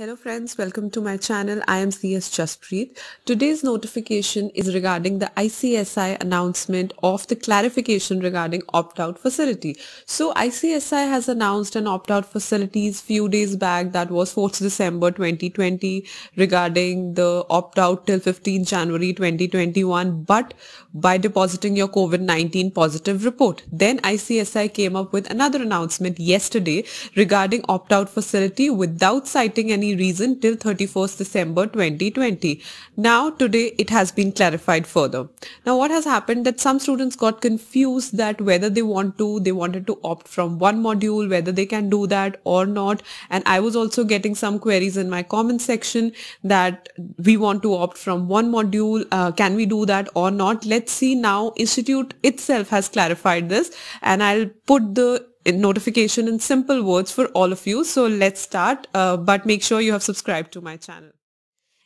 Hello friends, welcome to my channel. I am CS Chaspreet. Today's notification is regarding the ICSI announcement of the clarification regarding opt-out facility. So ICSI has announced an opt-out facilities few days back that was 4th December 2020 regarding the opt-out till 15 January 2021 but by depositing your COVID-19 positive report. Then ICSI came up with another announcement yesterday regarding opt-out facility without citing any reason till 31st December 2020. Now today it has been clarified further. Now what has happened that some students got confused that whether they want to, they wanted to opt from one module, whether they can do that or not. And I was also getting some queries in my comment section that we want to opt from one module. Uh, can we do that or not? Let's see now institute itself has clarified this and I'll put the notification in simple words for all of you. So let's start, uh, but make sure you have subscribed to my channel.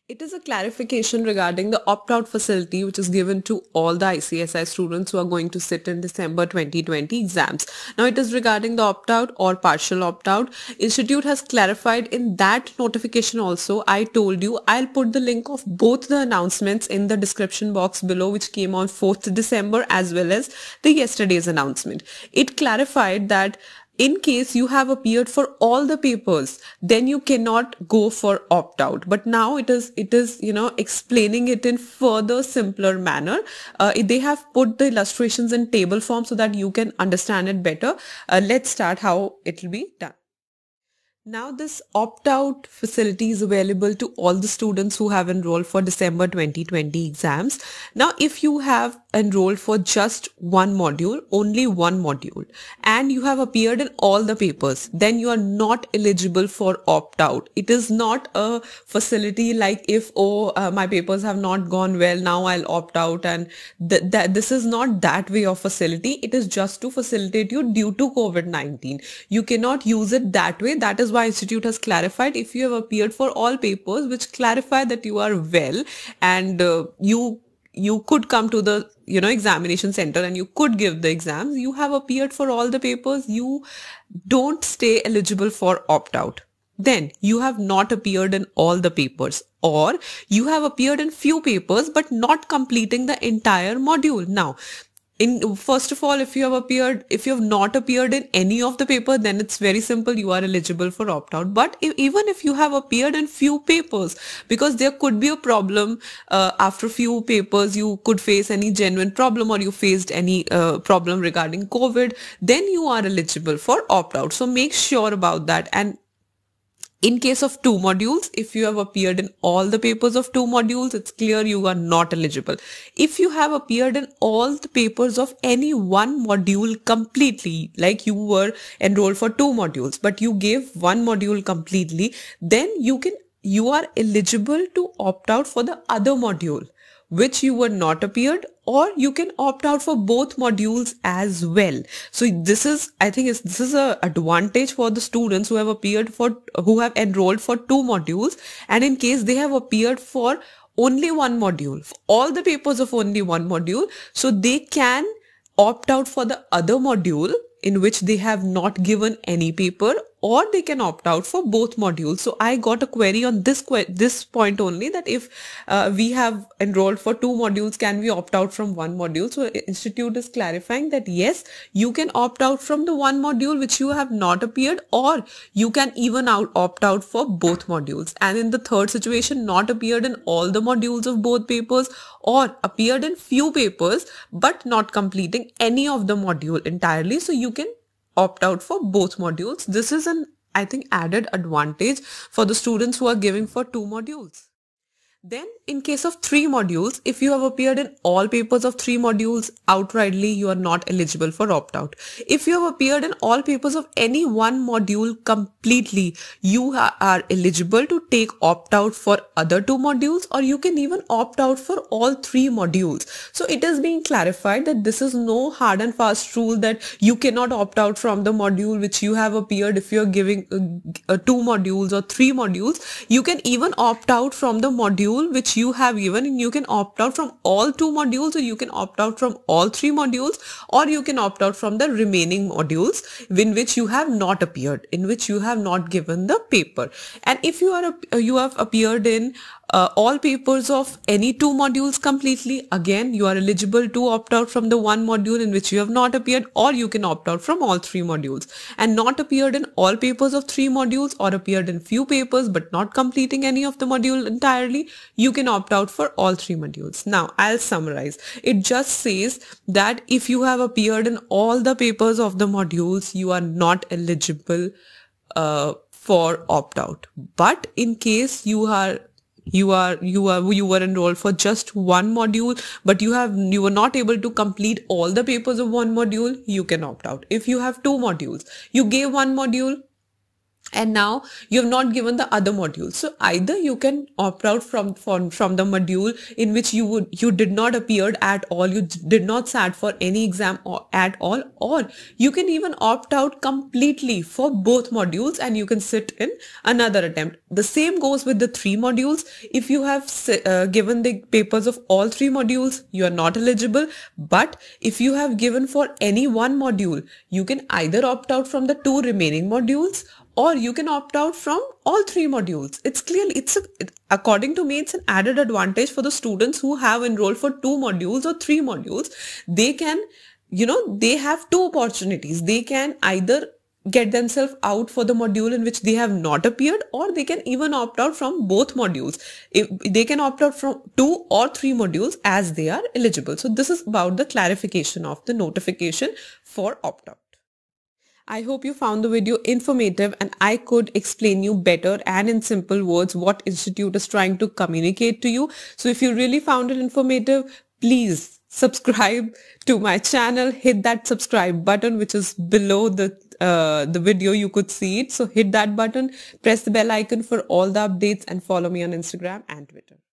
It is a clarification regarding the opt-out facility which is given to all the ICSI students who are going to sit in December 2020 exams. Now it is regarding the opt-out or partial opt-out. Institute has clarified in that notification also I told you I'll put the link of both the announcements in the description box below which came on 4th December as well as the yesterday's announcement. It clarified that in case you have appeared for all the papers, then you cannot go for opt-out. But now it is, it is, you know, explaining it in further simpler manner. Uh, they have put the illustrations in table form so that you can understand it better. Uh, let's start how it will be done. Now this opt-out facility is available to all the students who have enrolled for December 2020 exams. Now if you have enrolled for just one module, only one module, and you have appeared in all the papers, then you are not eligible for opt-out. It is not a facility like if, oh, uh, my papers have not gone well, now I'll opt out. And th that this is not that way of facility. It is just to facilitate you due to COVID-19. You cannot use it that way. That is why Institute has clarified if you have appeared for all papers, which clarify that you are well and uh, you you could come to the you know examination center and you could give the exams you have appeared for all the papers you don't stay eligible for opt out then you have not appeared in all the papers or you have appeared in few papers but not completing the entire module now in first of all if you have appeared if you have not appeared in any of the paper then it's very simple you are eligible for opt out but if, even if you have appeared in few papers because there could be a problem uh, after few papers you could face any genuine problem or you faced any uh, problem regarding covid then you are eligible for opt out so make sure about that and in case of two modules, if you have appeared in all the papers of two modules, it's clear you are not eligible. If you have appeared in all the papers of any one module completely, like you were enrolled for two modules, but you gave one module completely, then you can you are eligible to opt out for the other module which you were not appeared or you can opt out for both modules as well. So this is, I think is this is a advantage for the students who have appeared for, who have enrolled for two modules. And in case they have appeared for only one module, all the papers of only one module. So they can opt out for the other module in which they have not given any paper or they can opt out for both modules. So I got a query on this que this point only that if uh, we have enrolled for two modules, can we opt out from one module? So institute is clarifying that yes, you can opt out from the one module which you have not appeared or you can even out opt out for both modules. And in the third situation, not appeared in all the modules of both papers or appeared in few papers but not completing any of the module entirely. So you can opt out for both modules. This is an, I think, added advantage for the students who are giving for two modules. Then in case of three modules, if you have appeared in all papers of three modules outrightly, you are not eligible for opt-out. If you have appeared in all papers of any one module completely, you are eligible to take opt-out for other two modules or you can even opt out for all three modules. So it is being clarified that this is no hard and fast rule that you cannot opt out from the module which you have appeared if you're giving uh, uh, two modules or three modules. You can even opt out from the module module which you have given and you can opt out from all two modules or you can opt out from all three modules or you can opt out from the remaining modules in which you have not appeared in which you have not given the paper and if you are uh, you have appeared in uh, all papers of any two modules completely. Again, you are eligible to opt out from the one module in which you have not appeared or you can opt out from all three modules and not appeared in all papers of three modules or appeared in few papers but not completing any of the module entirely. You can opt out for all three modules. Now, I'll summarize. It just says that if you have appeared in all the papers of the modules, you are not eligible uh, for opt out. But in case you are you are you are you were enrolled for just one module but you have you were not able to complete all the papers of one module you can opt out if you have two modules you gave one module and now you've not given the other module. So either you can opt out from, from, from the module in which you would, you did not appeared at all, you did not sat for any exam or, at all, or you can even opt out completely for both modules and you can sit in another attempt. The same goes with the three modules. If you have uh, given the papers of all three modules, you are not eligible. But if you have given for any one module, you can either opt out from the two remaining modules or you can opt out from all three modules. It's clearly, it's a, according to me, it's an added advantage for the students who have enrolled for two modules or three modules. They can, you know, they have two opportunities. They can either get themselves out for the module in which they have not appeared or they can even opt out from both modules. If they can opt out from two or three modules as they are eligible. So this is about the clarification of the notification for opt-out. I hope you found the video informative and I could explain you better and in simple words what institute is trying to communicate to you. So if you really found it informative, please subscribe to my channel. Hit that subscribe button which is below the uh, the video you could see it. So hit that button, press the bell icon for all the updates and follow me on Instagram and Twitter.